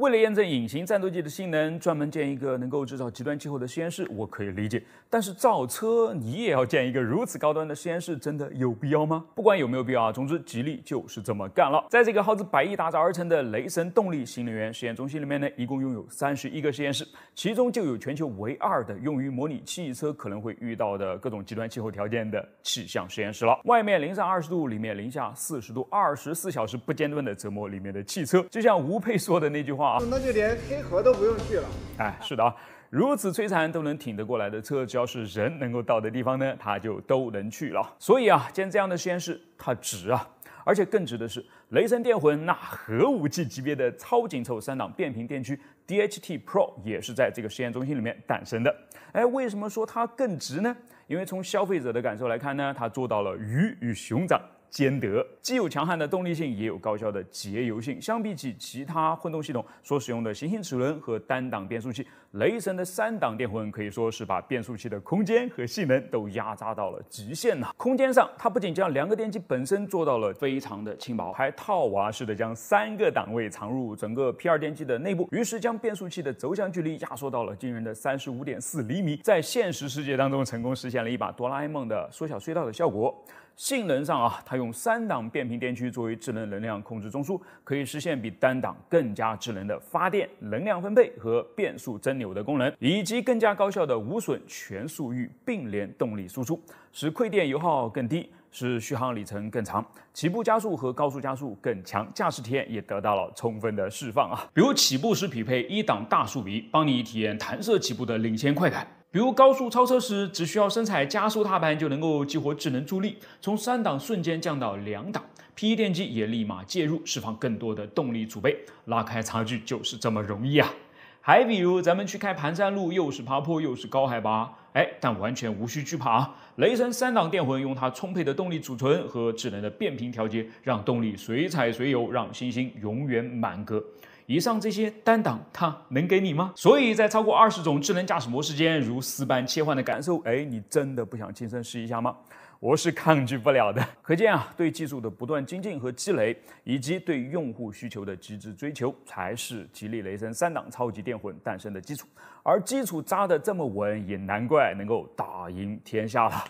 为了验证隐形战斗机的性能，专门建一个能够制造极端气候的实验室，我可以理解。但是造车，你也要建一个如此高端的实验室，真的有必要吗？不管有没有必要啊，总之吉利就是这么干了。在这个耗资百亿打造而成的雷神动力新能源实验中心里面呢，一共拥有三十一个实验室，其中就有全球唯二的用于模拟汽车可能会遇到的各种极端气候条件的气象实验室了。外面零上二十度，里面零下四十度，二十四小时不间断的折磨里面的汽车。就像吴佩说的那句话。啊，那就连黑河都不用去了。哎，是的啊，如此摧残都能挺得过来的车，只要是人能够到的地方呢，它就都能去了。所以啊，建这样的实验室，它值啊！而且更值的是，雷神电魂那核武器级别的超紧凑三档变频电驱 DHT Pro 也是在这个实验中心里面诞生的。哎，为什么说它更值呢？因为从消费者的感受来看呢，它做到了鱼与熊掌。兼得，既有强悍的动力性，也有高效的节油性。相比起其他混动系统所使用的行星齿轮和单档变速器，雷神的三档电混可以说是把变速器的空间和性能都压榨到了极限了。空间上，它不仅将两个电机本身做到了非常的轻薄，还套娃式的将三个档位藏入整个 P2 电机的内部，于是将变速器的轴向距离压缩到了惊人的三十五点四厘米，在现实世界当中成功实现了一把哆啦 A 梦的缩小隧道的效果。性能上啊，它用三档变频电驱作为智能能量控制中枢，可以实现比单档更加智能的发电、能量分配和变速增扭的功能，以及更加高效的无损全速域并联动力输出，使馈电油耗更低，使续航里程更长，起步加速和高速加速更强，驾驶体验也得到了充分的释放啊。比如起步时匹配一档大速比，帮你体验弹射起步的领先快感。比如高速超车时，只需要深踩加速踏板，就能够激活智能助力，从三档瞬间降到两档，P1 电机也立马介入，释放更多的动力储备，拉开差距就是这么容易啊！还比如咱们去开盘山路，又是爬坡又是高海拔，哎，但完全无需惧怕。雷神三档电魂用它充沛的动力储存和智能的变频调节，让动力随踩随有，让信心永远满格。以上这些单档它能给你吗？所以在超过二十种智能驾驶模式间如丝般切换的感受，哎，你真的不想亲身试一下吗？我是抗拒不了的。可见啊，对技术的不断精进和积累，以及对用户需求的极致追求，才是吉利雷神三档超级电混诞生的基础。而基础扎得这么稳，也难怪能够打赢天下了。